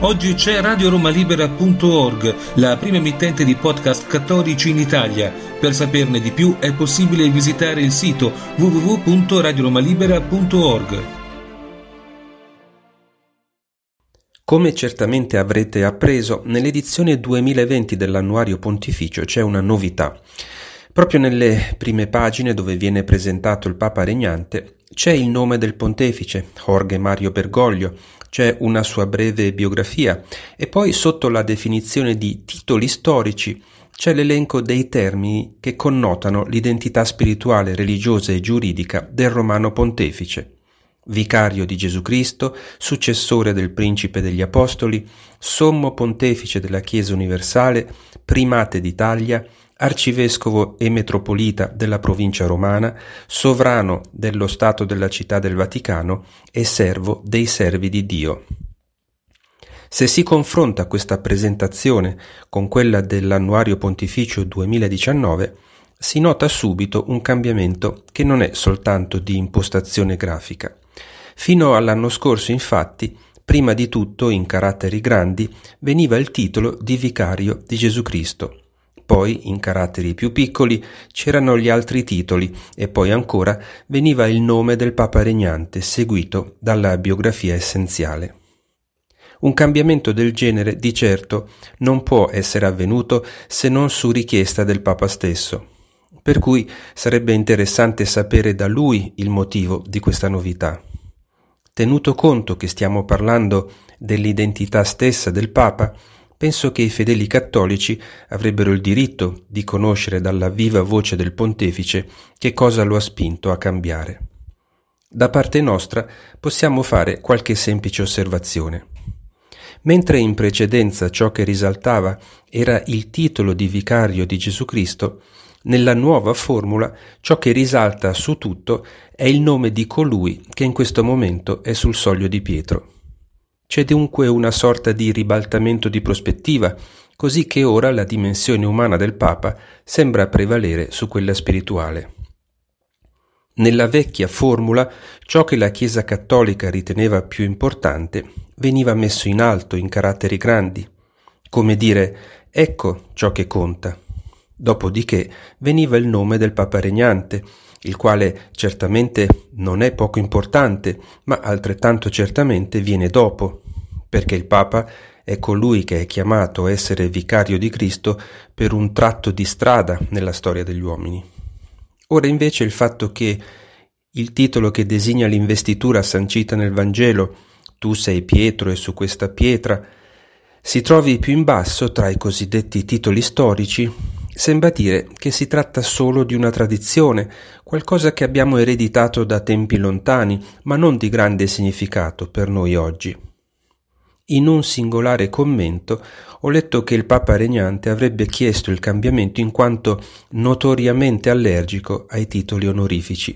Oggi c'è radioromalibera.org, la prima emittente di podcast cattolici in Italia. Per saperne di più è possibile visitare il sito www.radioromalibera.org. Come certamente avrete appreso, nell'edizione 2020 dell'annuario pontificio c'è una novità. Proprio nelle prime pagine dove viene presentato il Papa regnante c'è il nome del pontefice, Jorge Mario Bergoglio, c'è una sua breve biografia e poi sotto la definizione di titoli storici c'è l'elenco dei termini che connotano l'identità spirituale, religiosa e giuridica del Romano Pontefice. Vicario di Gesù Cristo, successore del Principe degli Apostoli, Sommo Pontefice della Chiesa Universale, Primate d'Italia, arcivescovo e metropolita della provincia romana, sovrano dello Stato della Città del Vaticano e servo dei servi di Dio. Se si confronta questa presentazione con quella dell'annuario pontificio 2019, si nota subito un cambiamento che non è soltanto di impostazione grafica. Fino all'anno scorso, infatti, prima di tutto in caratteri grandi, veniva il titolo di vicario di Gesù Cristo poi, in caratteri più piccoli, c'erano gli altri titoli e poi ancora veniva il nome del Papa regnante, seguito dalla biografia essenziale. Un cambiamento del genere, di certo, non può essere avvenuto se non su richiesta del Papa stesso. Per cui sarebbe interessante sapere da lui il motivo di questa novità. Tenuto conto che stiamo parlando dell'identità stessa del Papa, Penso che i fedeli cattolici avrebbero il diritto di conoscere dalla viva voce del pontefice che cosa lo ha spinto a cambiare. Da parte nostra possiamo fare qualche semplice osservazione. Mentre in precedenza ciò che risaltava era il titolo di vicario di Gesù Cristo, nella nuova formula ciò che risalta su tutto è il nome di colui che in questo momento è sul soglio di Pietro. C'è dunque una sorta di ribaltamento di prospettiva, così che ora la dimensione umana del Papa sembra prevalere su quella spirituale. Nella vecchia formula, ciò che la Chiesa cattolica riteneva più importante veniva messo in alto in caratteri grandi, come dire ecco ciò che conta. Dopodiché veniva il nome del Papa regnante, il quale certamente non è poco importante, ma altrettanto certamente viene dopo, perché il Papa è colui che è chiamato a essere vicario di Cristo per un tratto di strada nella storia degli uomini. Ora invece il fatto che il titolo che designa l'investitura sancita nel Vangelo, tu sei Pietro e su questa pietra, si trovi più in basso tra i cosiddetti titoli storici Sembra dire che si tratta solo di una tradizione, qualcosa che abbiamo ereditato da tempi lontani, ma non di grande significato per noi oggi. In un singolare commento ho letto che il Papa regnante avrebbe chiesto il cambiamento in quanto notoriamente allergico ai titoli onorifici.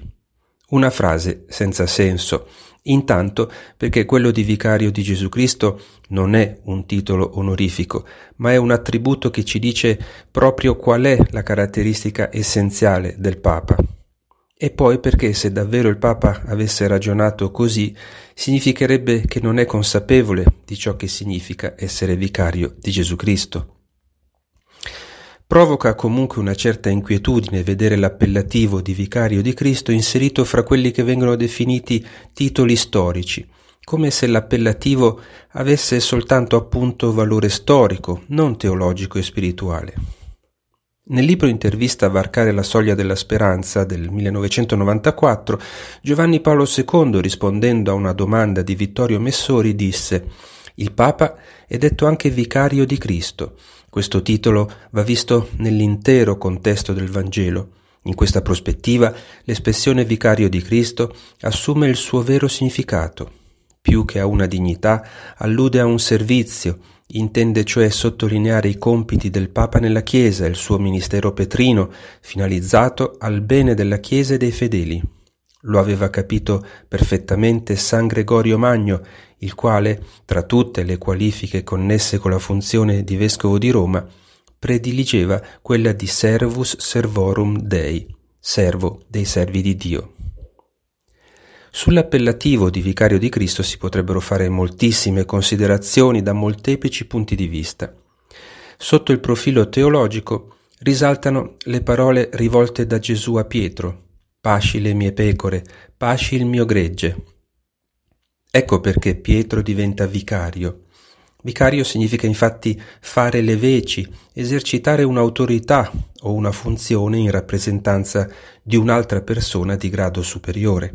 Una frase senza senso, Intanto perché quello di vicario di Gesù Cristo non è un titolo onorifico, ma è un attributo che ci dice proprio qual è la caratteristica essenziale del Papa. E poi perché se davvero il Papa avesse ragionato così, significherebbe che non è consapevole di ciò che significa essere vicario di Gesù Cristo. Provoca comunque una certa inquietudine vedere l'appellativo di vicario di Cristo inserito fra quelli che vengono definiti titoli storici, come se l'appellativo avesse soltanto appunto valore storico, non teologico e spirituale. Nel libro intervista a varcare la soglia della speranza del 1994, Giovanni Paolo II, rispondendo a una domanda di Vittorio Messori, disse il Papa è detto anche vicario di Cristo. Questo titolo va visto nell'intero contesto del Vangelo. In questa prospettiva l'espressione vicario di Cristo assume il suo vero significato. Più che a una dignità, allude a un servizio, intende cioè sottolineare i compiti del Papa nella Chiesa e il suo ministero petrino, finalizzato al bene della Chiesa e dei fedeli. Lo aveva capito perfettamente San Gregorio Magno, il quale, tra tutte le qualifiche connesse con la funzione di vescovo di Roma, prediligeva quella di servus servorum Dei, servo dei servi di Dio. Sull'appellativo di vicario di Cristo si potrebbero fare moltissime considerazioni da molteplici punti di vista. Sotto il profilo teologico risaltano le parole rivolte da Gesù a Pietro, pasci le mie pecore, pasci il mio gregge. Ecco perché Pietro diventa vicario. Vicario significa infatti fare le veci, esercitare un'autorità o una funzione in rappresentanza di un'altra persona di grado superiore.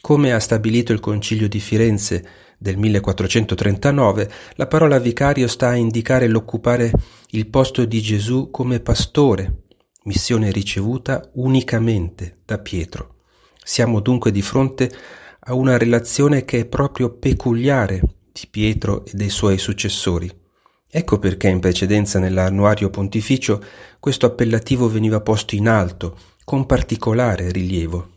Come ha stabilito il Concilio di Firenze del 1439, la parola vicario sta a indicare l'occupare il posto di Gesù come pastore, missione ricevuta unicamente da Pietro. Siamo dunque di fronte a una relazione che è proprio peculiare di Pietro e dei suoi successori. Ecco perché in precedenza nell'annuario pontificio questo appellativo veniva posto in alto, con particolare rilievo.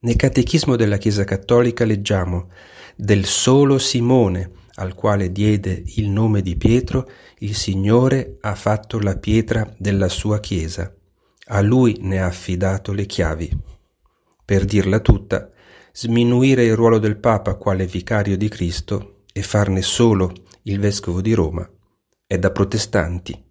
Nel Catechismo della Chiesa Cattolica leggiamo del solo Simone, al quale diede il nome di Pietro, il Signore ha fatto la pietra della sua Chiesa. A lui ne ha affidato le chiavi. Per dirla tutta, sminuire il ruolo del Papa quale vicario di Cristo e farne solo il vescovo di Roma è da protestanti.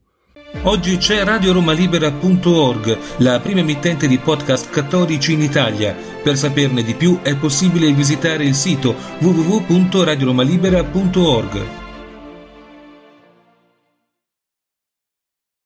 Oggi c'è radioromalibera.org, la prima emittente di podcast cattolici in Italia. Per saperne di più è possibile visitare il sito www.radioromalibera.org.